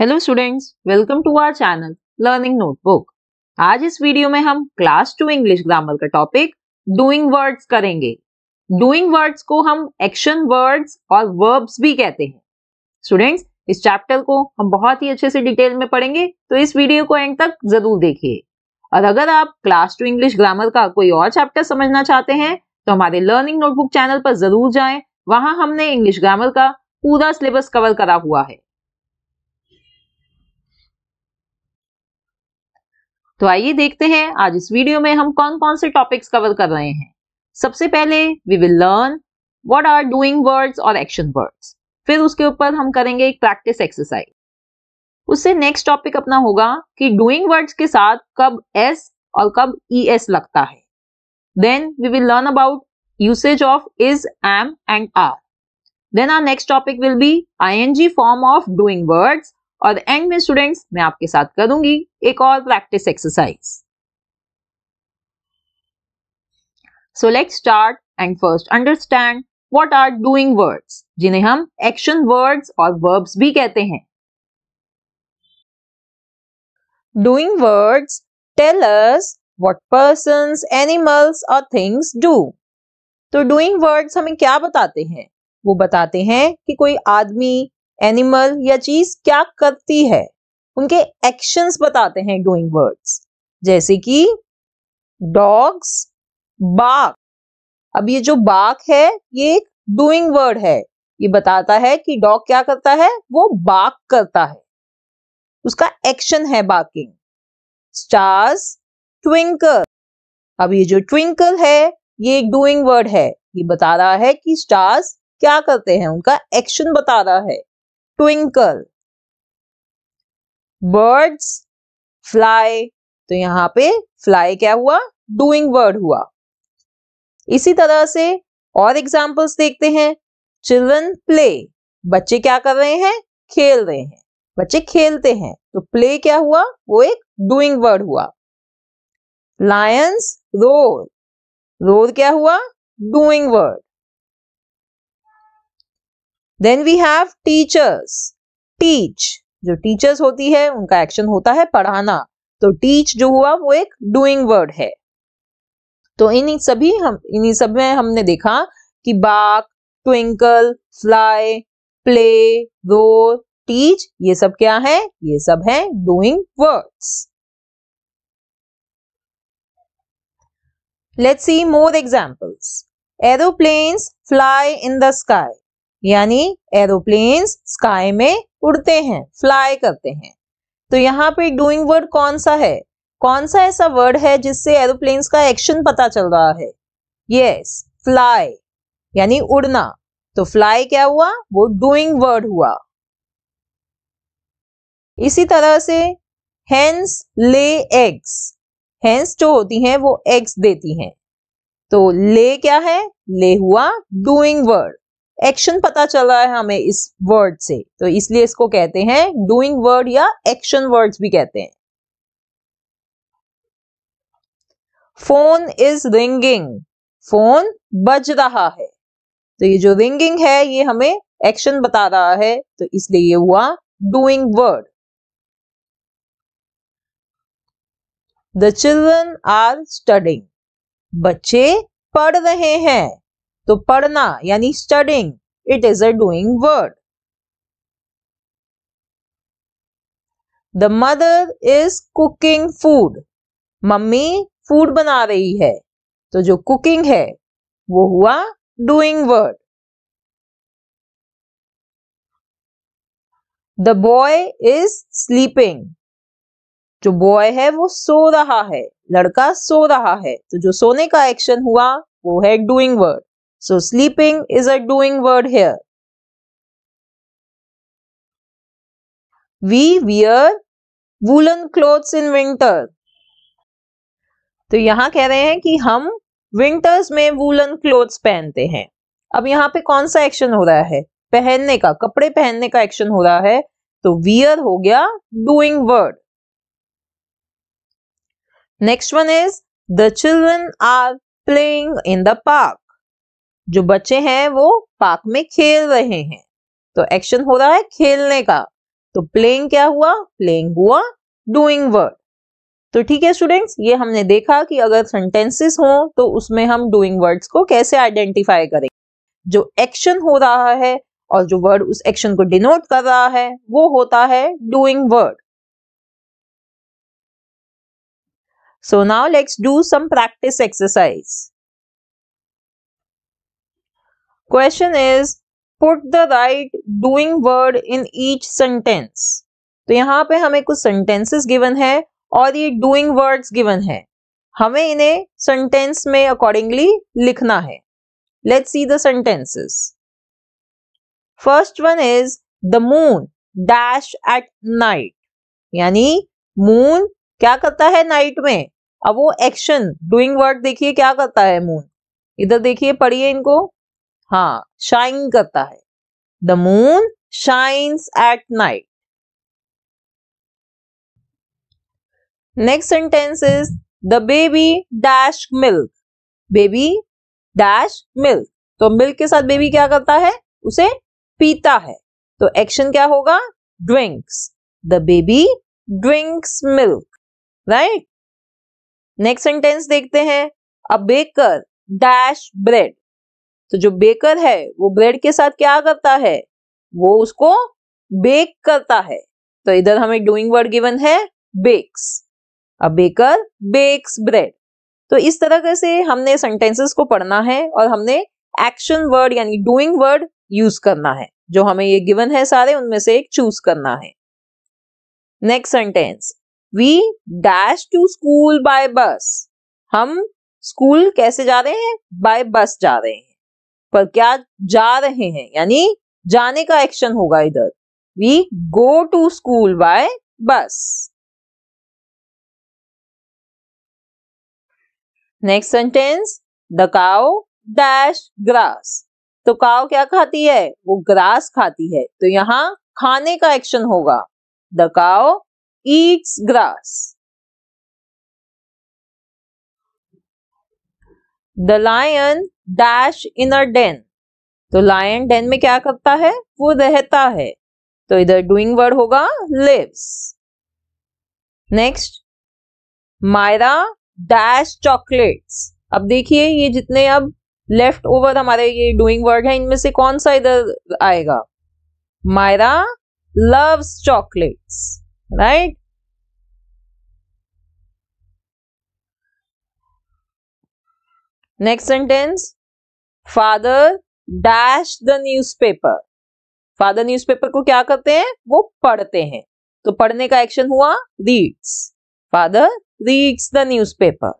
Hello students welcome to our channel learning notebook आज इस video में हम क्लास टू इंग्लिश ग्रामर का टॉपिक डूइंग वर्ड्स करेंगे डूइंग वर्ड्स को हम एक्शन वर्ड्स और वर्ब्स भी कहते हैं स्टूडेंट्स इस चैप्टर को हम बहुत ही अच्छे से डिटेल में पढ़ेंगे तो इस वीडियो को एंड तक जरूर देखिए और अगर आप क्लास टू इंग्लिश ग्रामर का कोई और चैप्टर समझना चाहते हैं तो हमारे लर्निंग नोटबुक चैनल पर जरूर जाए वहां हमने इंग्लिश ग्रामर का पूरा सिलेबस कवर करा हुआ है तो आइए देखते हैं आज इस वीडियो में हम कौन कौन से टॉपिक्स कवर कर रहे हैं सबसे पहले we will learn what are doing words और एक्शन वर्ड्स फिर उसके ऊपर हम करेंगे एक प्रैक्टिस एक्सरसाइज उससे नेक्स्ट टॉपिक अपना होगा कि डूइंग वर्ड्स के साथ कब एस और कब ई एस लगता है then we will learn about usage of is am and are then are next topic will be I N G form of doing words और एंड में स्टूडेंट्स मैं आपके साथ करूंगी एक और practice exercise so let start and first understand what are doing words जिन्हें हम एक्शन वर्ड्स और वर्ब्स भी कहते हैं doing words tell us what person animals और थिंग्स डू तो डूइंग वर्ड्स हमें क्या बताते हैं वो बताते हैं कि कोई आदमी एनिमल या चीज क्या करती है उनके एक्शंस बताते हैं डूइंग वर्ड्स जैसे कि डॉग्स बाक अब ये जो बाक है ये एक डूइंग वर्ड है ये बताता है कि डॉग क्या करता है वो बाक करता है उसका एक्शन है बाकिंग स्टार्स ट्विंकल अब ये जो ट्विंकल है ये एक डूइंग वर्ड है ये बता रहा है कि स्टार्स क्या करते हैं उनका एक्शन बता रहा है ट्विंकल बर्ड्स फ्लाई तो यहाँ पे फ्लाई क्या हुआ डूइंग वर्ड हुआ इसी तरह से और एग्जाम्पल्स देखते हैं चिल्ड्रन प्ले बच्चे क्या कर रहे हैं खेल रहे हैं बच्चे खेलते हैं तो प्ले क्या हुआ वो एक डूइंग वर्ड हुआ लायंस रोर रोर क्या हुआ doing word then we have teachers teach जो टीचर्स होती है उनका एक्शन होता है पढ़ाना तो टीच जो हुआ वो एक डूइंग वर्ड है तो इन्हीं सभी हम इन्हीं सब में हमने देखा कि bark twinkle fly play row teach ये सब क्या है ये सब है doing words let's see more examples aeroplanes fly in the sky यानी एरोप्लेन्स स्काई में उड़ते हैं फ्लाई करते हैं तो यहाँ पे डूइंग वर्ड कौन सा है कौन सा ऐसा वर्ड है जिससे एरोप्लेन्स का एक्शन पता चल रहा है यस फ्लाई यानी उड़ना तो फ्लाई क्या हुआ वो डूइंग वर्ड हुआ इसी तरह से हैंस ले एग्स हैंस जो होती हैं वो एग्स देती हैं तो ले क्या है ले हुआ डूइंग वर्ड एक्शन पता चला है हमें इस वर्ड से तो इसलिए इसको कहते हैं डूइंग वर्ड या एक्शन वर्ड भी कहते हैं फोन इज रिंगिंग फोन बज रहा है तो ये जो रिंगिंग है ये हमें एक्शन बता रहा है तो इसलिए ये हुआ doing word the children are studying बच्चे पढ़ रहे हैं तो पढ़ना यानी studying it is a doing word the mother is cooking food mummy food बना रही है तो जो कुकिंग है वो हुआ doing word the boy is sleeping जो बॉय है वो सो रहा है लड़का सो रहा है तो जो सोने का एक्शन हुआ वो है doing word So sleeping is a doing word here. We wear woollen clothes in winter तो यहां कह रहे हैं कि हम विंटर्स में वूलन क्लोथ्स पहनते हैं अब यहाँ पे कौन सा एक्शन हो रहा है पहनने का कपड़े पहनने का एक्शन हो रहा है तो वियर हो गया doing word next one is the children are playing in the park जो बच्चे हैं वो पार्क में खेल रहे हैं तो एक्शन हो रहा है खेलने का तो प्लेइंग क्या हुआ प्लेइंग हुआ डूइंग वर्ड तो ठीक है स्टूडेंट्स ये हमने देखा कि अगर सेंटेंसेस हो तो उसमें हम डूइंग वर्ड्स को कैसे आइडेंटिफाई करें जो एक्शन हो रहा है और जो वर्ड उस एक्शन को डिनोट कर रहा है वो होता है doing word so now let's do some practice exercise question is put the right doing word in each sentence तो यहाँ पे हमें कुछ सेंटेंसेस गिवन है और ये डूइंग वर्ड्स गिवन है हमें इन्हें सेंटेंस में अकॉर्डिंगली लिखना है let see the sentences first one is the moon dash at night यानी मून क्या करता है नाइट में अब वो एक्शन डूइंग वर्ड देखिए क्या करता है मून इधर देखिए पढ़िए इनको हाँ शाइन करता है the moon shines at night next sentence is the baby dash milk baby dash milk तो मिल्क के साथ बेबी क्या करता है उसे पीता है तो एक्शन क्या होगा drinks the baby drinks milk right next sentence देखते हैं अ बेकर डैश ब्रेड तो जो बेकर है वो ब्रेड के साथ क्या करता है वो उसको बेक करता है तो इधर हमें डूइंग वर्ड गिवन है bakes a baker bakes bread तो इस तरह से हमने सेंटेंसेस को पढ़ना है और हमने एक्शन वर्ड यानी डूइंग वर्ड यूज करना है जो हमें ये गिवन है सारे उनमें से एक चूज करना है next sentence we dash to school by bus हम स्कूल कैसे जा रहे हैं बाय बस जा रहे हैं पर क्या जा रहे हैं यानी जाने का एक्शन होगा इधर we go to school by bus next sentence the cow dash grass तो काव क्या खाती है वो ग्रास खाती है तो यहां खाने का एक्शन होगा the cow eats grass the lion dash in a den तो लायन डेन में क्या करता है वो रहता है तो इधर डूइंग वर्ड होगा lives next Myra dash chocolates अब देखिए ये जितने अब लेफ्ट ओवर हमारे ये डूइंग वर्ड है इनमें से कौन सा इधर आएगा Myra loves chocolates right next sentence father dash the newspaper father newspaper को क्या करते हैं वो पढ़ते हैं तो पढ़ने का एक्शन हुआ reads father reads the newspaper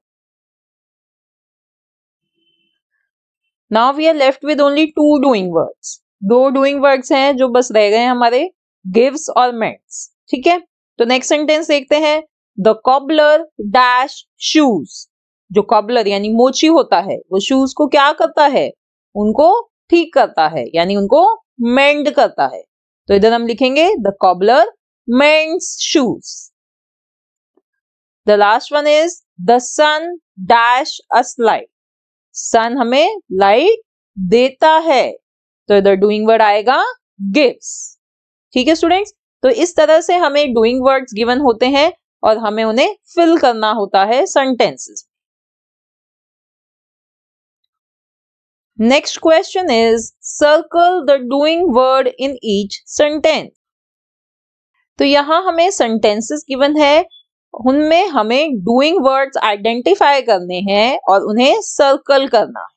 now we are left with only two doing words दो डूइंग वर्ड्स हैं जो बस रह गए हमारे गिव्स और मेट्स ठीक है तो नेक्स्ट सेंटेंस देखते हैं द कॉबलर डैश शूज जो कबलर यानी मोची होता है वो शूज को क्या करता है उनको ठीक करता है यानी उनको मेंड करता है तो इधर हम लिखेंगे the cobbler mends shoes the last one is the sun dash us light sun हमें लाइट देता है तो इधर डूइंग वर्ड आएगा गिव्स ठीक है स्टूडेंट्स तो इस तरह से हमें डूइंग वर्ड्स गिवन होते हैं और हमें उन्हें फिल करना होता है sentences next question is circle the doing word in each sentence तो यहां हमें सेंटेंसेस गिवन है उनमें हमें डूइंग वर्ड्स आइडेंटिफाई करने हैं और उन्हें सर्कल करना है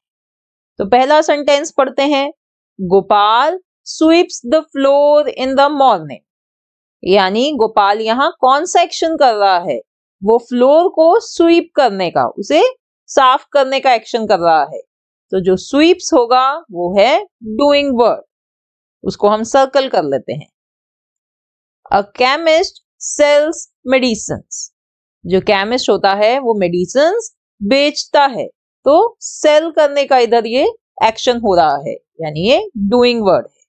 तो पहला सेंटेंस पढ़ते हैं Gopal sweeps the floor in the morning यानी गोपाल यहाँ कौन सा एक्शन कर रहा है वो फ्लोर को स्वीप करने का उसे साफ करने का एक्शन कर रहा है तो जो स्वीप्स होगा वो है डूइंग वर्क उसको हम सर्कल कर लेते हैं अ केमिस्ट सेल्स मेडिसिन जो केमिस्ट होता है वो मेडिसिन बेचता है तो सेल करने का इधर ये एक्शन हो रहा है यानी ये डूइंग वर्ड है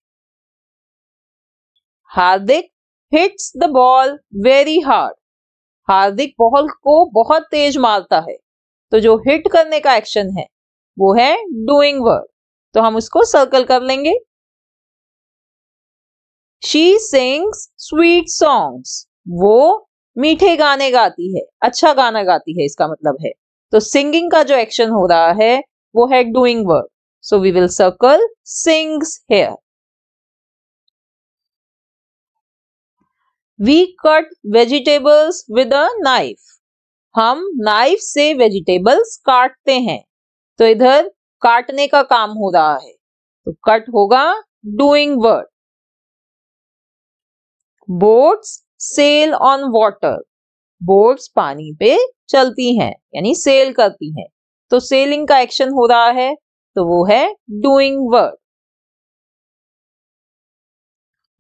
Hardik hits the ball very hard Hardik ball को बहुत तेज मारता है तो जो हिट करने का एक्शन है वो है डूइंग वर्क तो हम उसको सर्कल कर लेंगे शी सिंग्स स्वीट सॉन्ग्स वो मीठे गाने गाती है अच्छा गाना गाती है इसका मतलब है तो सिंगिंग का जो एक्शन हो रहा है वो है doing work so we will circle things here we cut vegetables with a knife हम नाइफ से वेजिटेबल्स काटते हैं तो इधर काटने का काम हो रहा है तो कट होगा doing word boats sail on water boats पानी पे चलती हैं यानी सेल करती हैं तो सेलिंग का एक्शन हो रहा है तो वो है doing word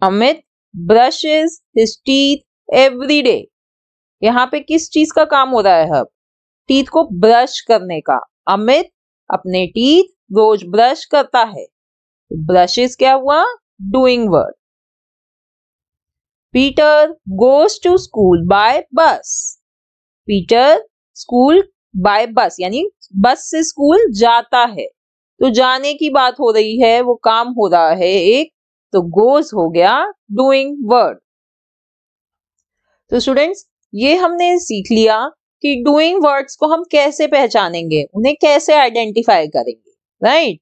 Amit brushes his teeth every day यहाँ पे किस चीज का काम हो रहा है अब टीथ को ब्रश करने का अमित अपने टीथ रोज ब्रश करता है इज क्या हुआ doing word Peter goes to school by bus Peter school by bus यानी बस से स्कूल जाता है तो जाने की बात हो रही है वो काम हो रहा है एक तो गोज हो गया डूइंग वर्ड तो स्टूडेंट्स ये हमने सीख लिया कि डूइंग वर्ड्स को हम कैसे पहचानेंगे उन्हें कैसे आइडेंटिफाई करेंगे राइट right?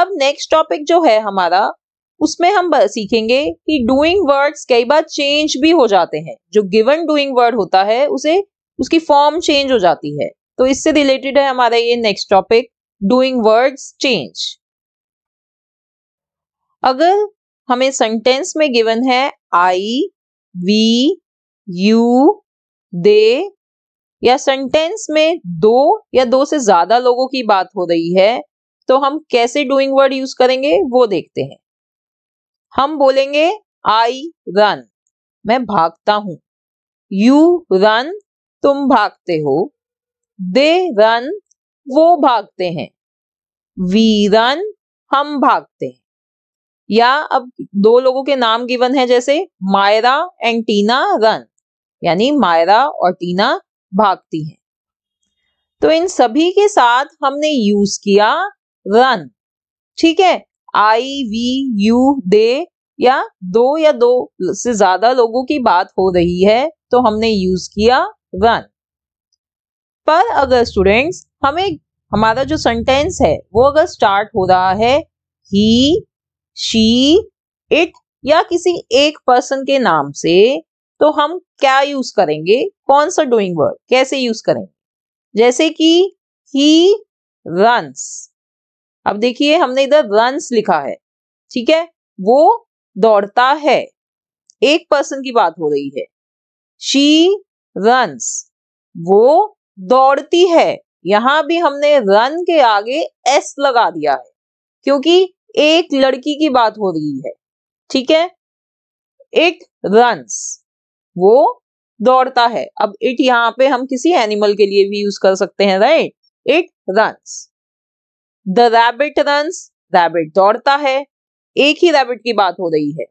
अब नेक्स्ट टॉपिक जो है हमारा उसमें हम सीखेंगे कि डूइंग वर्ड्स कई बार चेंज भी हो जाते हैं जो गिवन डूइंग वर्ड होता है उसे उसकी फॉर्म चेंज हो जाती है तो इससे रिलेटेड है हमारा ये next topic doing words change अगर हमें सेंटेंस में गिवन है आई वी यू दे या सेंटेंस में दो या दो से ज्यादा लोगों की बात हो रही है तो हम कैसे डूइंग वर्ड यूज करेंगे वो देखते हैं हम बोलेंगे आई रन मैं भागता हूं यू रन तुम भागते हो दे रन वो भागते हैं वी रन हम भागते हैं या अब दो लोगों के नाम गिवन है जैसे मायरा एंड टीना रन यानी मायरा और टीना भागती हैं तो इन सभी के साथ हमने यूज किया रन ठीक है आई वी यू दे या दो या दो से ज्यादा लोगों की बात हो रही है तो हमने यूज किया रन पर अगर स्टूडेंट्स हमें हमारा जो सेंटेंस है वो अगर स्टार्ट हो रहा है ही शी इट या किसी एक पर्सन के नाम से तो हम क्या यूज करेंगे कौन सा डूइंग वर्ड कैसे यूज करेंगे जैसे कि ही रंस अब देखिए हमने इधर रंस लिखा है ठीक है वो दौड़ता है एक पर्सन की बात हो रही है शी रंस वो दौड़ती है यहां भी हमने रन के आगे एस लगा दिया है क्योंकि एक लड़की की बात हो रही है ठीक है इट रंस वो दौड़ता है अब इट यहाँ पे हम किसी एनिमल के लिए भी यूज कर सकते हैं right it runs the rabbit runs rabbit दौड़ता है एक ही रैबिट की बात हो रही है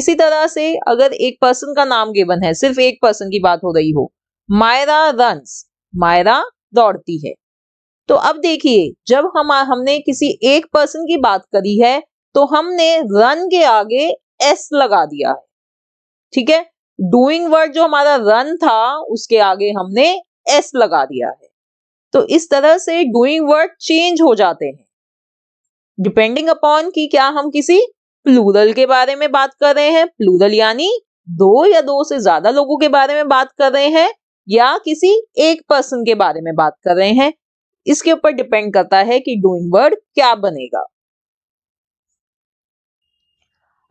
इसी तरह से अगर एक पर्सन का नाम गिवन है सिर्फ एक पर्सन की बात हो रही हो मायरा रन्स मायरा दौड़ती है तो अब देखिए जब हम हमने किसी एक पर्सन की बात करी है तो हमने रन के आगे एस लगा दिया है ठीक है डूइंग वर्ड जो हमारा रन था उसके आगे हमने एस लगा दिया है तो इस तरह से डूइंग वर्ड चेंज हो जाते हैं डिपेंडिंग अपॉन कि क्या हम किसी प्लूरल के बारे में बात कर रहे हैं प्लूरल यानी दो या दो से ज्यादा लोगों के बारे में बात कर रहे हैं या किसी एक पर्सन के बारे में बात कर रहे हैं इसके ऊपर डिपेंड करता है कि डूइंग वर्ड क्या बनेगा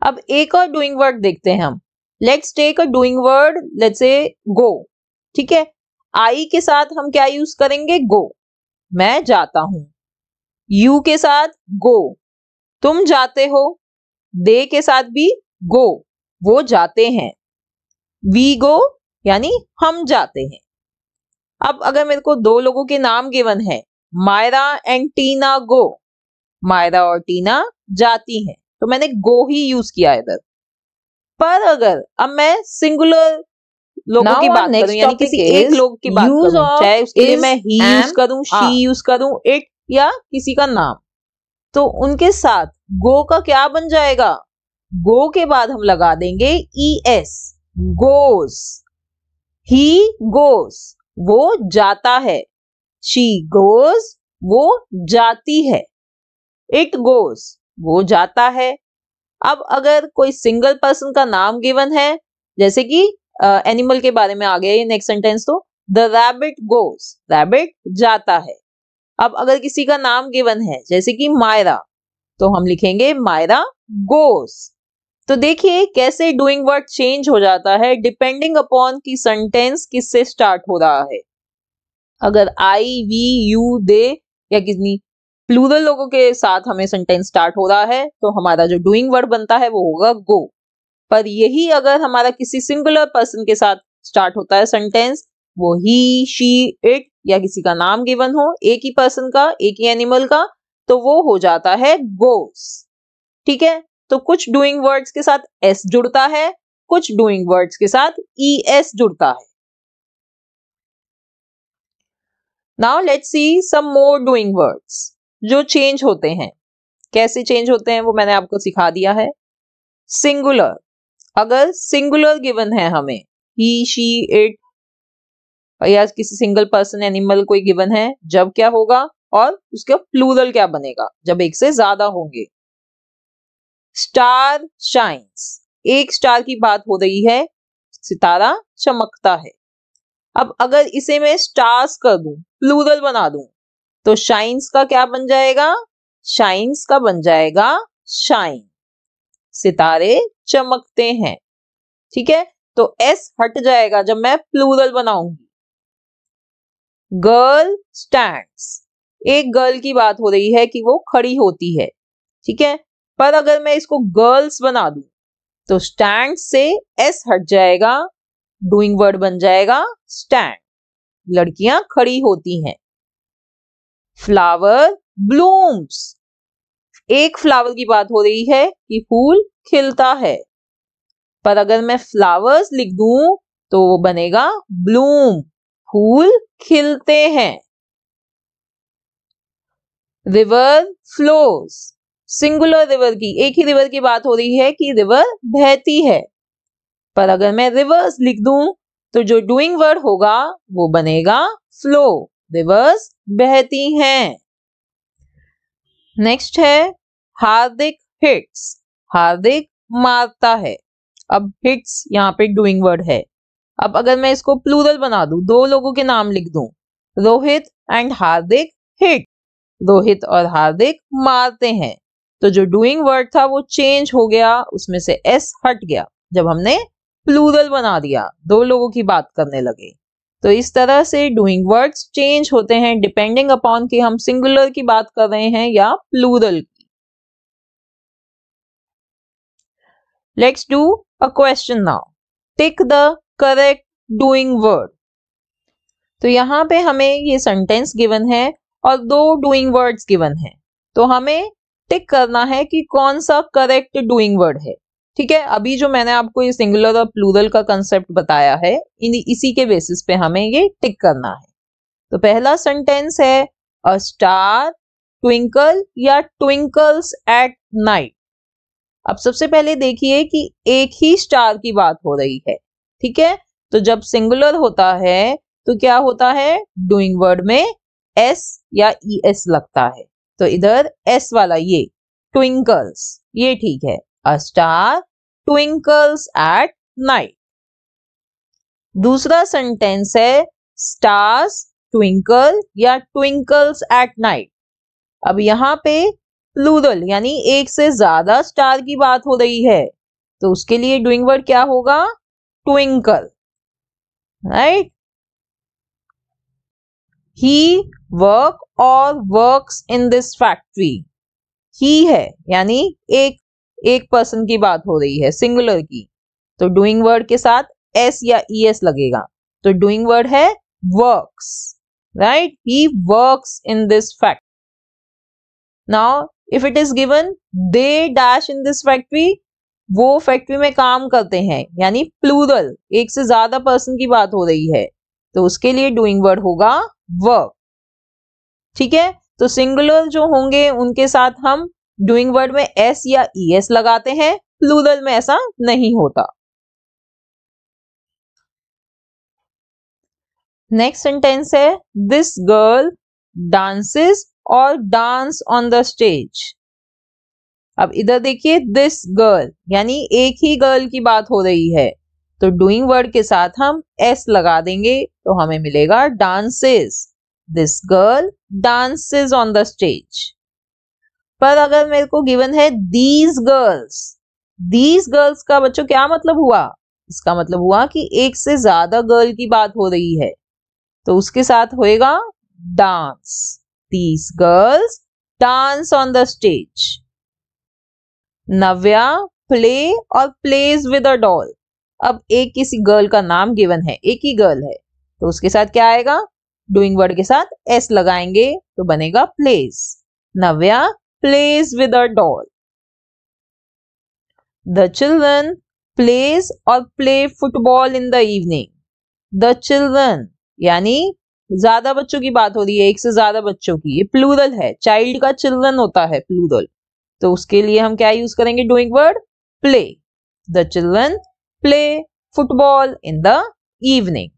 अब एक और डूइंग वर्ड देखते हैं हम let's take a doing word let's a go ठीक है आई के साथ हम क्या यूज करेंगे गो मैं जाता हूं यू के साथ गो तुम जाते हो दे के साथ भी गो वो जाते हैं वी गो यानी हम जाते हैं अब अगर मेरे को दो लोगों के नाम गिवन है मायरा एंड टीना गो मायरा और टीना जाती हैं तो मैंने गो ही यूज किया इधर पर अगर अब मैं सिंगुलर लोगों की बात करूं यानी किसी एक लोग की बात करूं चाहे उसके लिए मैं ही यूज करूं शी यूज करूं इट या किसी का नाम तो उनके साथ गो का क्या बन जाएगा गो के बाद हम लगा देंगे ई एस गोस ही गोस वो जाता है शी गोस वो जाती है इट गोस वो जाता है अब अगर कोई सिंगल पर्सन का नाम गिवन है जैसे कि एनिमल के बारे में आ गया ये नेक्स्ट सेंटेंस तो द रैबिट गोज रैबिट जाता है अब अगर किसी का नाम गिवन है जैसे कि मायरा तो हम लिखेंगे मायरा गोस तो देखिए कैसे डूइंग वर्ड चेंज हो जाता है डिपेंडिंग अपॉन की सेंटेंस किससे स्टार्ट हो रहा है अगर आई वी यू दे या किसी प्लूरल लोगों के साथ हमें सेंटेंस स्टार्ट हो रहा है तो हमारा जो डूइंग वर्ड बनता है वो होगा गो पर यही अगर हमारा किसी सिंगुलर पर्सन के साथ स्टार्ट होता है सेंटेंस वो ही शी इट या किसी का नाम गिवन हो एक ही पर्सन का एक ही एनिमल का तो वो हो जाता है गोस ठीक है तो कुछ डूइंग वर्ड्स के साथ एस जुड़ता है कुछ डूइंग वर्ड्स के साथ ई एस जुड़ता है now let's see some more doing words जो चेंज होते हैं कैसे चेंज होते हैं वो मैंने आपको सिखा दिया है सिंगुलर अगर सिंगुलर गिवन है हमें ही शी इट या किसी सिंगल पर्सन एनिमल कोई गिवन है जब क्या होगा और उसका प्लूरल क्या बनेगा जब एक से ज्यादा होंगे स्टार शाइन्स एक स्टार की बात हो रही है सितारा चमकता है अब अगर इसे मैं स्टार्स कर दूं प्लूरल बना दूं तो शाइन्स का क्या बन जाएगा शाइन्स का बन जाएगा शाइन सितारे चमकते हैं ठीक है तो एस हट जाएगा जब मैं प्लूरल बनाऊंगी गर्ल स्टैंड एक गर्ल की बात हो रही है कि वो खड़ी होती है ठीक है पर अगर मैं इसको गर्ल्स बना दू तो स्टैंड से एस हट जाएगा डूइंग वर्ड बन जाएगा स्टैंड लड़कियां खड़ी होती हैं फ्लावर ब्लूम्स एक फ्लावर की बात हो रही है कि फूल खिलता है पर अगर मैं फ्लावर्स लिख दू तो वो बनेगा ब्लूम फूल खिलते हैं रिवर फ्लोस सिंगुलर रिवर की एक ही रिवर की बात हो रही है कि रिवर बहती है पर अगर मैं रिवर्स लिख दू तो जो डूइंग वर्ड होगा वो बनेगा फ्लो दिवस बहती हैं नेक्स्ट है हार्दिक हिट्स हार्दिक मारता है अब हिट्स यहाँ पे डूइंग वर्ड है अब अगर मैं इसको प्लूरल बना दू दो लोगों के नाम लिख दू रोहित एंड हार्दिक हिट रोहित और हार्दिक मारते हैं तो जो डूइंग वर्ड था वो चेंज हो गया उसमें से एस हट गया जब हमने प्लूरल बना दिया दो लोगों की बात करने लगे तो इस तरह से डूइंग वर्ड्स चेंज होते हैं डिपेंडिंग अपॉन कि हम सिंगुलर की बात कर रहे हैं या प्लूरल की let's do a question now tick the correct doing word तो यहां पे हमें ये सेंटेंस गिवन है और दो डूइंग वर्ड्स गिवन है तो हमें टिक करना है कि कौन सा करेक्ट डूइंग वर्ड है ठीक है अभी जो मैंने आपको ये सिंगुलर और प्लूरल का कंसेप्ट बताया है इसी के बेसिस पे हमें ये टिक करना है तो पहला सेंटेंस है अ स्टार ट्विंकल या ट्विंकल्स एट नाइट अब सबसे पहले देखिए कि एक ही स्टार की बात हो रही है ठीक है तो जब सिंगुलर होता है तो क्या होता है डूइंग वर्ड में एस या ई एस लगता है तो इधर एस वाला ये ट्विंकल्स ये ठीक है a star twinkles at night दूसरा सेंटेंस है स्टार्स ट्विंकल या ट्विंकल्स एट नाइट अब यहाँ पे प्लूरल यानी एक से ज्यादा स्टार की बात हो रही है तो उसके लिए डूइंग वर्ड क्या होगा ट्विंकल राइट ही वर्क और works in this factory he है यानी एक एक पर्सन की बात हो रही है सिंगुलर की तो डूइंग वर्ड के साथ एस या ई एस लगेगा तो डूइंग वर्ड है works right he works in this fact now if it is given they dash in this factory वो फैक्ट्री में काम करते हैं यानी प्लूरल एक से ज्यादा पर्सन की बात हो रही है तो उसके लिए डूइंग वर्ड होगा वर्क ठीक है तो सिंगुलर जो होंगे उनके साथ हम डूइंग वर्ड में एस या ई e एस लगाते हैं प्लूरल में ऐसा नहीं होता नेक्स्ट सेंटेंस है दिस गर्ल डांसेस और डांस ऑन द स्टेज अब इधर देखिए दिस गर्ल यानी एक ही गर्ल की बात हो रही है तो डूइंग वर्ड के साथ हम एस लगा देंगे तो हमें मिलेगा dances this girl dances on the stage पर अगर मेरे को गिवन है दीज गर्ल्स दीज गर्ल्स का बच्चों क्या मतलब हुआ इसका मतलब हुआ कि एक से ज्यादा गर्ल की बात हो रही है तो उसके साथ होएगा dance these girls dance on the stage Navya play और प्लेज विद अ डॉल अब एक किसी गर्ल का नाम गिवन है एक ही गर्ल है तो उसके साथ क्या आएगा डूइंग वर्ड के साथ एस लगाएंगे तो बनेगा plays Navya plays with a doll. The children plays और play football in the evening. The children यानी ज्यादा बच्चों की बात हो रही है एक से ज्यादा बच्चों की ये प्लूरल है चाइल्ड का चिल्ड्रन होता है प्लूरल तो उसके लिए हम क्या यूज करेंगे doing word play the children play football in the evening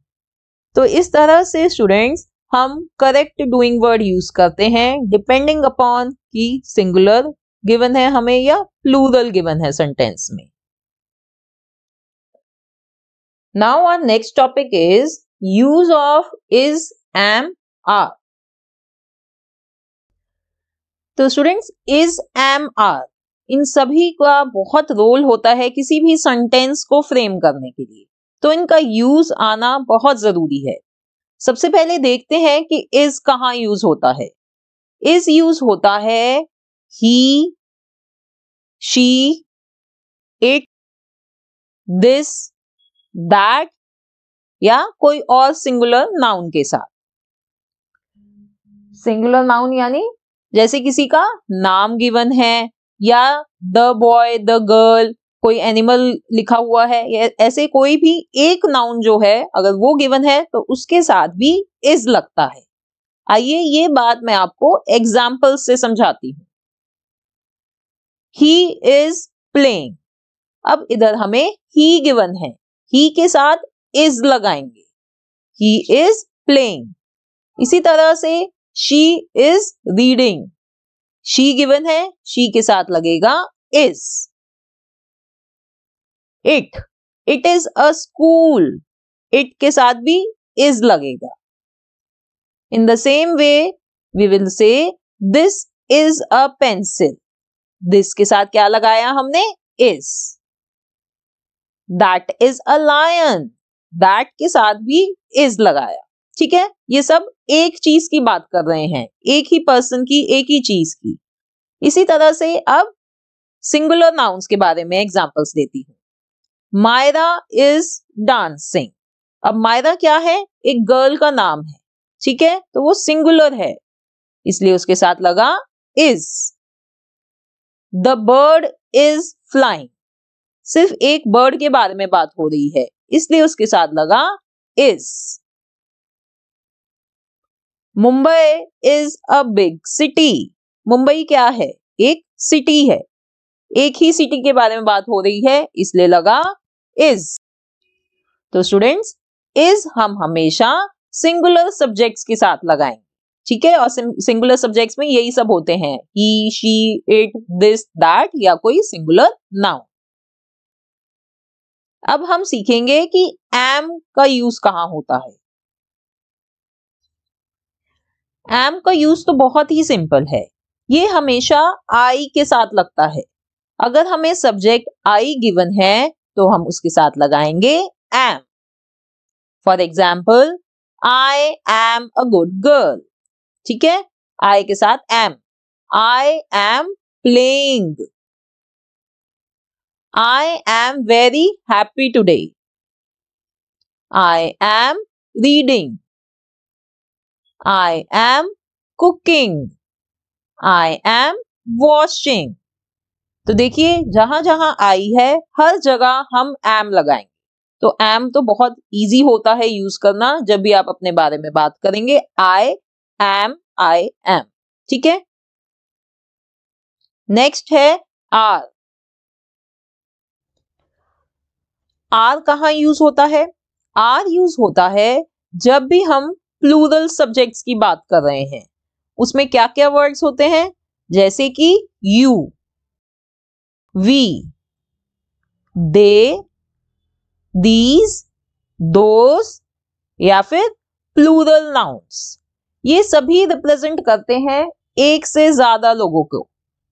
तो इस तरह से स्टूडेंट्स हम करेक्ट डूइंग वर्ड यूज करते हैं डिपेंडिंग अपॉन कि सिंगुलर गिवन है हमें या प्लूरल गिवन है सेंटेंस में now are next topic is use of is am are तो स्टूडेंट्स इज एम आर इन सभी का बहुत रोल होता है किसी भी सेंटेंस को फ्रेम करने के लिए तो इनका यूज आना बहुत जरूरी है सबसे पहले देखते हैं कि इज कहाँ यूज होता है इज यूज होता है he she it this that या कोई और सिंगुलर नाउन के साथ सिंगुलर नाउन यानी जैसे किसी का नाम गिवन है या द बॉय द गर्ल कोई एनिमल लिखा हुआ है या ऐसे कोई भी एक नाउन जो है अगर वो गिवन है तो उसके साथ भी इज लगता है आइए ये बात मैं आपको एग्जाम्पल से समझाती हूं ही इज प्लेइंग अब इधर हमें ही गिवन है ही के साथ इज लगाएंगे ही इज प्लेइंग इसी तरह से she is reading she given है शी के साथ लगेगा is it it is a school it के साथ भी इज लगेगा in the same way we will say this is a pencil this के साथ क्या लगाया हमने is that is a lion that के साथ भी इज लगाया ठीक है ये सब एक चीज की बात कर रहे हैं एक ही पर्सन की एक ही चीज की इसी तरह से अब सिंगुलर नाउन्स के बारे में एग्जांपल्स देती हूँ मायरा इज डांसिंग अब मायरा क्या है एक गर्ल का नाम है ठीक है तो वो सिंगुलर है इसलिए उसके साथ लगा is the bird is flying सिर्फ एक बर्ड के बारे में बात हो रही है इसलिए उसके साथ लगा is Mumbai is a big city Mumbai क्या है एक सिटी है एक ही सिटी के बारे में बात हो रही है इसलिए लगा इज तो स्टूडेंट्स इज हम हमेशा सिंगुलर सब्जेक्ट्स के साथ लगाएंगे ठीक है और सिंगुलर सब्जेक्ट्स में यही सब होते हैं he she it this that या कोई सिंगुलर नाउन अब हम सीखेंगे कि एम का यूज कहां होता है एम का यूज तो बहुत ही सिंपल है ये हमेशा आई के साथ लगता है अगर हमें सब्जेक्ट आई गिवन है तो हम उसके साथ लगाएंगे am for example I am a good girl ठीक है आई के साथ am I am playing I am very happy today I am reading I am cooking I am washing तो देखिए जहां जहां आई है हर जगह हम एम लगाएंगे तो एम तो बहुत इजी होता है यूज करना जब भी आप अपने बारे में बात करेंगे आई एम आई एम ठीक है नेक्स्ट है आर आर कहाँ यूज होता है आर यूज होता है जब भी हम प्लूरल सब्जेक्ट्स की बात कर रहे हैं उसमें क्या क्या वर्ड्स होते हैं जैसे कि you we they these those या फिर प्लूरल नाउन्स ये सभी रिप्रेजेंट करते हैं एक से ज्यादा लोगों को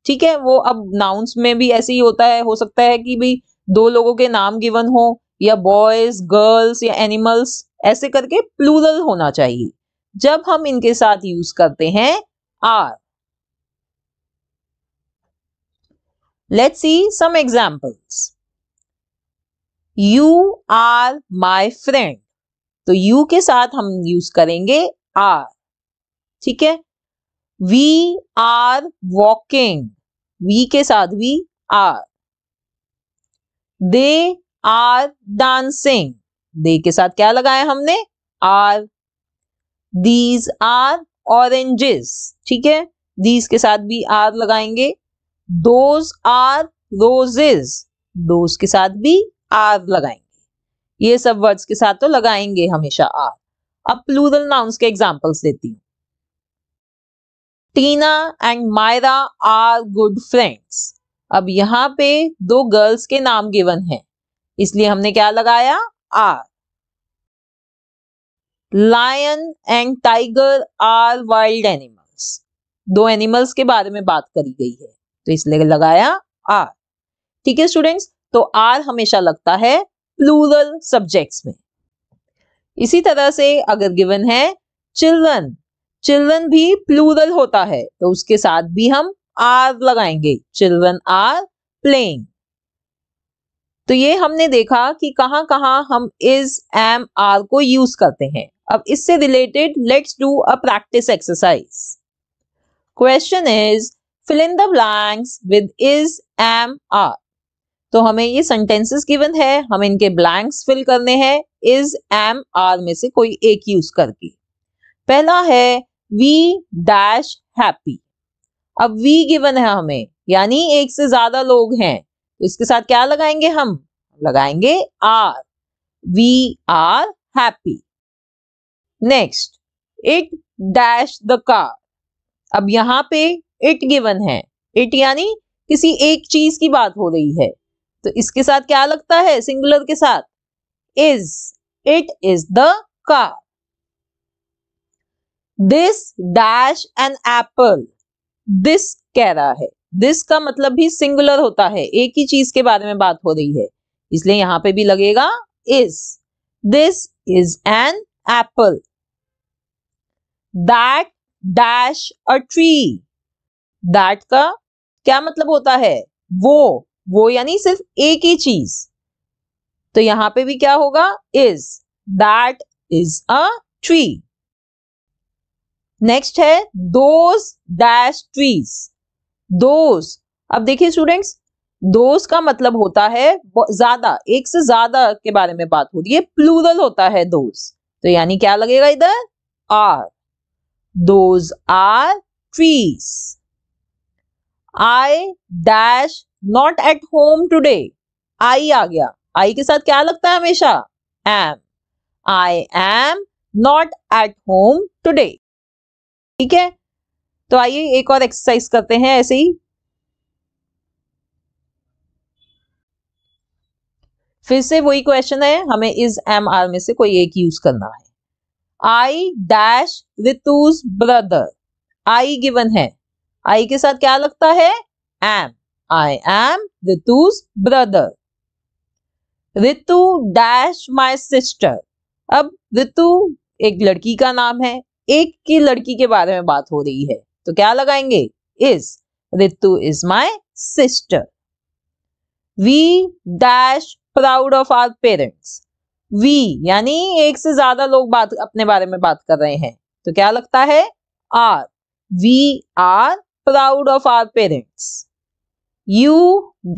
ठीक है वो अब नाउन्स में भी ऐसे ही होता है हो सकता है कि भाई दो लोगों के नाम गिवन हो या बॉयज गर्ल्स या एनिमल्स ऐसे करके प्लूरल होना चाहिए जब हम इनके साथ यूज करते हैं are Let's see some examples. You are my friend. तो you के साथ हम यूज करेंगे are. ठीक है We are walking. We के साथ we are. They are dancing. They के साथ क्या लगाया हमने are. These are oranges. ठीक है These के साथ भी are लगाएंगे दोज आर रोजेज दोज के साथ भी आर लगाएंगे ये सब वर्ड्स के साथ तो लगाएंगे हमेशा आर अब प्लूरल नाउन्स के एग्जाम्पल्स देती हूँ Tina and Myra are good friends अब यहाँ पे दो गर्ल्स के नाम गिवन है इसलिए हमने क्या लगाया are lion and tiger are wild animals दो एनिमल्स के बारे में बात करी गई है तो इसलिए लगाया आर ठीक है स्टूडेंट्स तो आर हमेशा लगता है प्लूरल सब्जेक्ट्स में इसी तरह से अगर गिवन है चिल्ड्रन चिल्ड्रन भी प्लूरल होता है तो उसके साथ भी हम आर लगाएंगे चिल्ड्रन आर प्लेइंग तो ये हमने देखा कि कहां कहां हम इज एम आर को यूज करते हैं अब इससे related let's do a practice exercise question is fill in the blanks with is am are तो हमें ये सेंटेंसेस गिवन है हमें इनके ब्लैंक्स फिल करने हैं इज एम आर में से कोई एक यूज करके पहला है वी डैश हैप्पी अब वी गिवन है हमें यानी एक से ज्यादा लोग हैं तो इसके साथ क्या लगाएंगे हम लगाएंगे are we are happy next it dash the car अब यहां पे इट गिवन है इट यानी किसी एक चीज की बात हो रही है तो इसके साथ क्या लगता है सिंगुलर के साथ is it is the car this dash an apple this कह रहा है दिस का मतलब भी सिंगुलर होता है एक ही चीज के बारे में बात हो रही है इसलिए यहां पे भी लगेगा is this is an apple that dash a tree that का क्या मतलब होता है वो वो यानी सिर्फ एक ही चीज तो यहां पे भी क्या होगा is that is a tree next है दोज डैश ट्रीज दोज अब देखिए स्टूडेंट्स दोज का मतलब होता है ज्यादा एक से ज्यादा के बारे में बात हो रही है प्लूरल होता है दोज तो यानी क्या लगेगा इधर are those are trees I dash not at home today I आ गया आई के साथ क्या लगता है हमेशा am I am not at home today ठीक है तो आइए एक और एक्सरसाइज करते हैं ऐसे ही फिर से वही क्वेश्चन है हमें इस एम आर में से कोई एक यूज करना है I dash Ritu's brother I given है आई के साथ क्या लगता है am I am Ritu's brother Ritu dash my sister अब रितु एक लड़की का नाम है एक की लड़की के बारे में बात हो रही है तो क्या लगाएंगे is Ritu is my sister we dash proud of our parents we यानी एक से ज्यादा लोग बात अपने बारे में बात कर रहे हैं तो क्या लगता है are we are proud of our parents you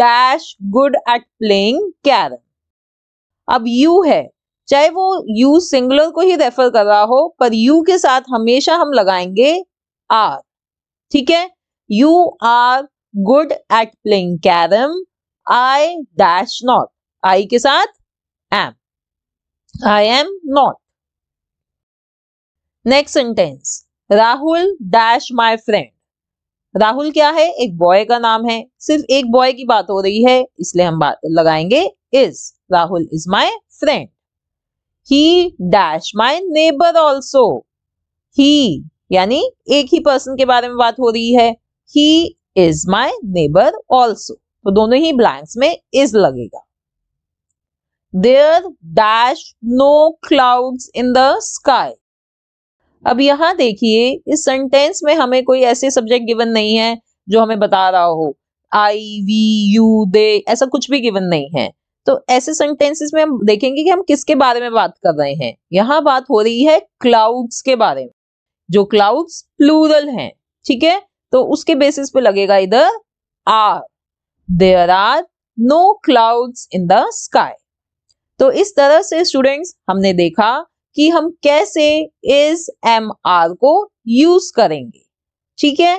dash good at playing carrom अब यू है चाहे वो यू सिंगुलर को ही रेफर कर रहा हो पर यू के साथ हमेशा हम लगाएंगे आर ठीक है you are good at playing carrom I dash not I के साथ am I am not next sentence Rahul dash my friend Rahul क्या है एक बॉय का नाम है सिर्फ एक बॉय की बात हो रही है इसलिए हम बात लगाएंगे is Rahul is my friend he dash my neighbour also he यानी एक ही पर्सन के बारे में बात हो रही है he is my neighbour also तो दोनों ही ब्लैंक्स में इज लगेगा there dash no clouds in the sky अब यहाँ देखिए इस सेंटेंस में हमें कोई ऐसे सब्जेक्ट गिवन नहीं है जो हमें बता रहा हो आई वी यू दे ऐसा कुछ भी गिवन नहीं है तो ऐसे सेंटेंसेस में हम देखेंगे कि हम किसके बारे में बात कर रहे हैं यहाँ बात हो रही है क्लाउड्स के बारे में जो क्लाउड्स प्लूरल हैं ठीक है तो उसके बेसिस पे लगेगा इधर are there are no clouds in the sky तो इस तरह से स्टूडेंट्स हमने देखा कि हम कैसे इस एम आर को यूज करेंगे ठीक है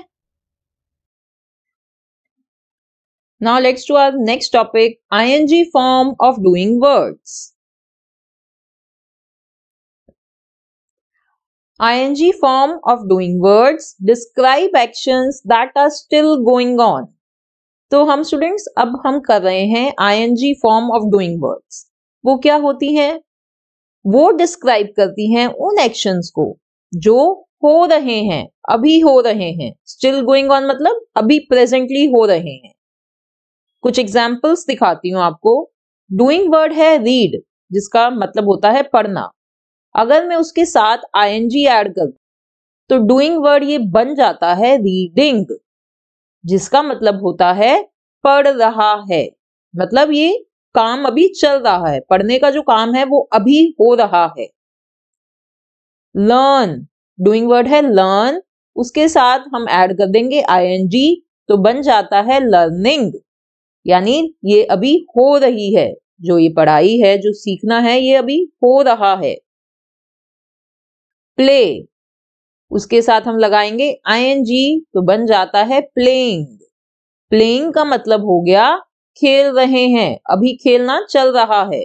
now let's to our next topic I ING form of doing words I N G form of doing words describe action that are still going on तो हम स्टूडेंट्स अब हम कर रहे हैं I N G form of doing words वो क्या होती है वो डिस्क्राइब करती हैं उन एक्शंस को जो हो रहे हैं अभी हो रहे हैं स्टिल गोइंग ऑन मतलब अभी प्रेजेंटली हो रहे हैं कुछ एग्जाम्पल्स दिखाती हूँ आपको डूइंग वर्ड है रीड जिसका मतलब होता है पढ़ना अगर मैं उसके साथ आईएनजी ऐड कर तो डूइंग वर्ड ये बन जाता है रीडिंग जिसका मतलब होता है पढ़ रहा है मतलब ये काम अभी चल रहा है पढ़ने का जो काम है वो अभी हो रहा है लर्न डूइंग वर्ड है लर्न उसके साथ हम ऐड कर देंगे जी तो बन जाता है लर्निंग यानी ये अभी हो रही है जो ये पढ़ाई है जो सीखना है ये अभी हो रहा है प्ले उसके साथ हम लगाएंगे जी तो बन जाता है प्लेइंग प्लेइंग का मतलब हो गया खेल रहे हैं अभी खेलना चल रहा है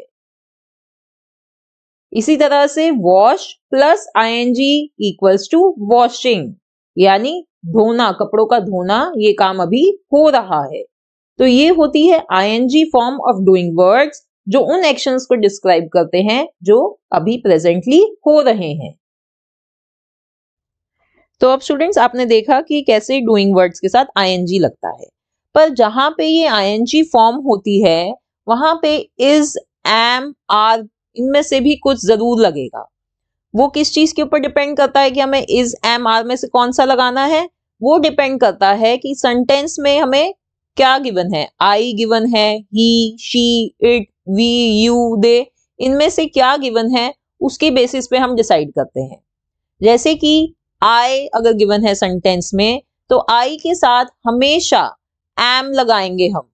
इसी तरह से wash plus G equals to washing यानी धोना कपड़ों का धोना ये काम अभी हो रहा है तो ये होती है G form of doing words जो उन एक्शंस को डिस्क्राइब करते हैं जो अभी प्रेजेंटली हो रहे हैं तो अब स्टूडेंट्स आपने देखा कि कैसे डूइंग वर्ड्स के साथ जी लगता है पर जहां पे ये आईएनजी फॉर्म होती है वहां पे इज एम आर इनमें से भी कुछ जरूर लगेगा वो किस चीज के ऊपर डिपेंड करता है कि हमें इज एम आर में से कौन सा लगाना है वो डिपेंड करता है कि सेंटेंस में हमें क्या गिवन है आई गिवन है he she it we you they इनमें से क्या गिवन है उसके बेसिस पे हम डिसाइड करते हैं जैसे कि आई अगर गिवन है सेंटेंस में तो आई के साथ हमेशा एम लगाएंगे हम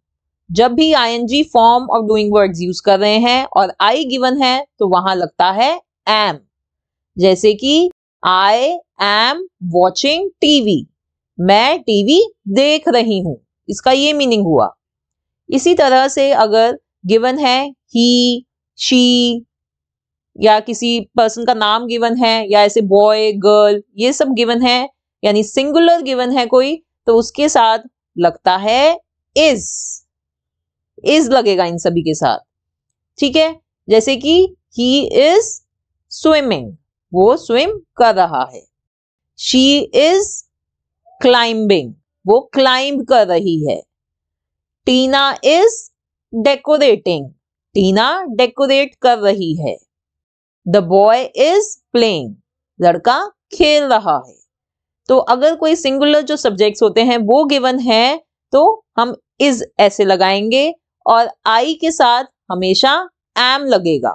जब भी I form of doing words use कर रहे हैं और आई गिवन है तो वहां लगता है एम जैसे कि आई एम वॉचिंग टीवी मैं टीवी देख रही हूं इसका ये मीनिंग हुआ इसी तरह से अगर गिवन है ही शी या किसी पर्सन का नाम गिवन है या ऐसे बॉय गर्ल ये सब गिवन है यानी सिंगुलर गिवन है कोई तो उसके साथ लगता है इज इज लगेगा इन सभी के साथ ठीक है जैसे कि ही इज स्विमिंग वो स्विम कर रहा है शी इज क्लाइंबिंग वो क्लाइंब कर रही है Tina is decorating Tina decorate कर रही है द बॉय इज प्लेइंग लड़का खेल रहा है तो अगर कोई सिंगुलर जो सब्जेक्ट्स होते हैं वो गिवन है तो हम इज ऐसे लगाएंगे और आई के साथ हमेशा एम लगेगा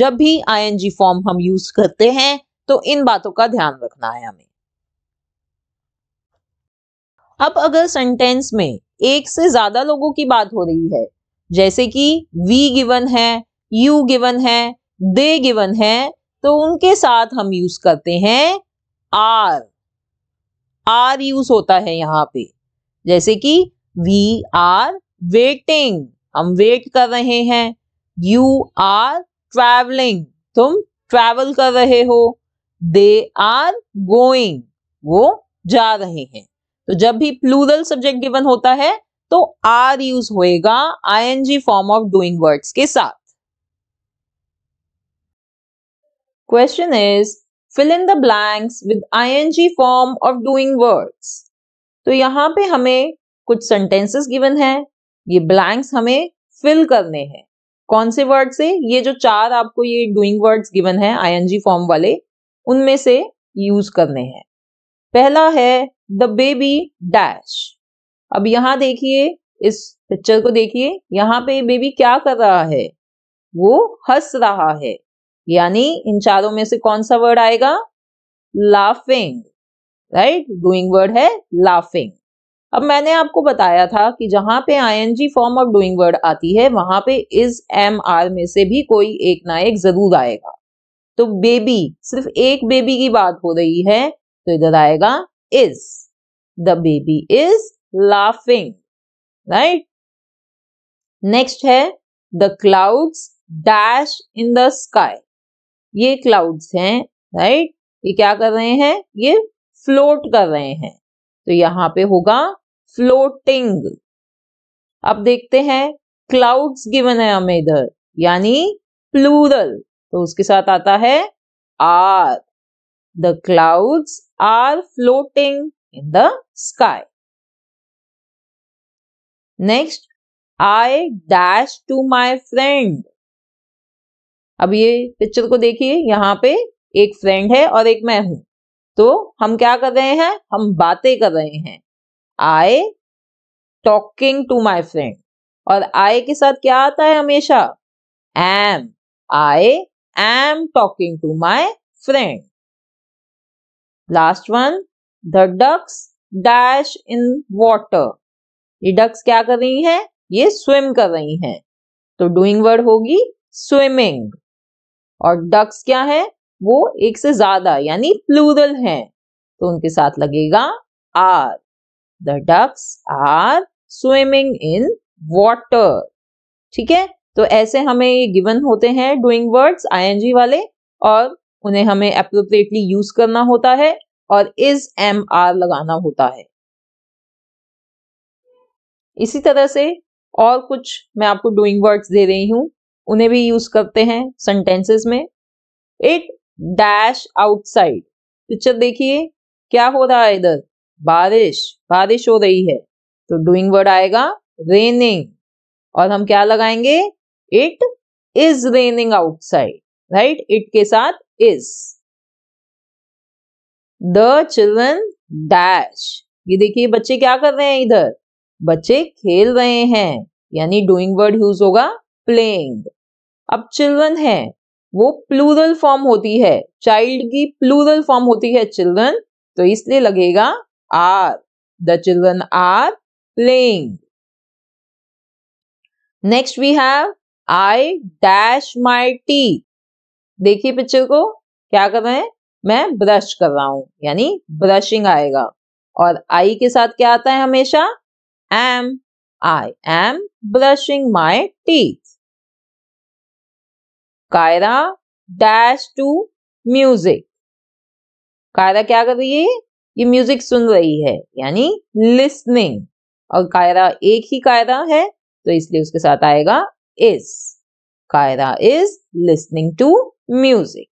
जब भी जी फॉर्म हम यूज करते हैं तो इन बातों का ध्यान रखना है हमें अब अगर सेंटेंस में एक से ज्यादा लोगों की बात हो रही है जैसे कि वी गिवन है यू गिवन है दे गिवन है तो उनके साथ हम यूज करते हैं आर आर यूज होता है यहाँ पे जैसे कि वी आर वेटिंग हम वेट कर रहे हैं यू आर ट्रैवलिंग तुम ट्रैवल कर रहे हो दे आर गोइंग वो जा रहे हैं तो जब भी प्लूरल सब्जेक्ट गिवन होता है तो आर यूज होएगा ING form of doing words के साथ question is fill in the blanks with G form of doing words तो यहाँ पे हमें कुछ सेंटेंसेस गिवन है ये ब्लैंक्स हमें फिल करने हैं कौन से वर्ड से ये जो चार आपको ये डूइंग वर्ड्स गिवन है जी फॉर्म वाले उनमें से यूज करने हैं पहला है द बेबी डैश अब यहाँ देखिए इस पिक्चर को देखिए यहाँ पे बेबी क्या कर रहा है वो हंस रहा है यानी इन चारों में से कौन सा वर्ड आएगा लाफिंग राइट डूइंग वर्ड है लाफिंग अब मैंने आपको बताया था कि जहां पे G form of doing word आती है वहां पे इज एम आर में से भी कोई एक ना एक जरूर आएगा तो बेबी सिर्फ एक बेबी की बात हो रही है तो इधर आएगा is the baby is laughing right next है the clouds dash in the sky ये क्लाउड्स हैं राइट ये क्या कर रहे हैं ये फ्लोट कर रहे हैं तो यहां पे होगा फ्लोटिंग अब देखते हैं क्लाउड्स गिवन है हमें इधर यानी प्लूरल तो उसके साथ आता है are the clouds are floating in the sky next I dash to my friend अब ये पिक्चर को देखिए यहाँ पे एक फ्रेंड है और एक मैं हूं तो हम क्या कर रहे हैं हम बातें कर रहे हैं I talking to my friend और आई के साथ क्या आता है हमेशा am I am talking to my friend last one the ducks dash in water ये डक्स क्या कर रही हैं? ये स्विम कर रही हैं। तो डूइंग वर्ड होगी स्विमिंग और डक्स क्या है वो एक से ज्यादा यानी प्लूरल हैं तो उनके साथ लगेगा are the ducks are swimming in water ठीक है तो ऐसे हमें ये गिवन होते हैं डूइंग वर्ड्स आईएनजी वाले और उन्हें हमें अप्रोप्रिएटली यूज करना होता है और इज एम आर लगाना होता है इसी तरह से और कुछ मैं आपको डूइंग वर्ड्स दे रही हूं उन्हें भी यूज करते हैं सेंटेंसेस में इट डैश आउटसाइड पिक्चर देखिए क्या हो रहा है इधर बारिश बारिश हो रही है तो डूइंग वर्ड आएगा रेनिंग और हम क्या लगाएंगे it is raining outside right it के साथ इज द चिल्ड्रन डैश ये देखिए बच्चे क्या कर रहे हैं इधर बच्चे खेल रहे हैं यानी डूइंग वर्ड यूज होगा प्लेइंग अब चिल्ड्रन है वो प्लूरल फॉर्म होती है चाइल्ड की प्लूरल फॉर्म होती है चिल्ड्रन तो इसलिए लगेगा are the children are playing next we have I dash my teeth देखिए पिक्चर को क्या कर रहे हैं मैं ब्रश कर रहा हूं यानी ब्रशिंग आएगा और आई के साथ क्या आता है हमेशा am I am brushing my teeth Kiara dash to music Kiara क्या कर रही है ये म्यूजिक सुन रही है यानी लिसनिंग और कायरा एक ही कायरा है तो इसलिए उसके साथ आएगा is Kiara is listening to music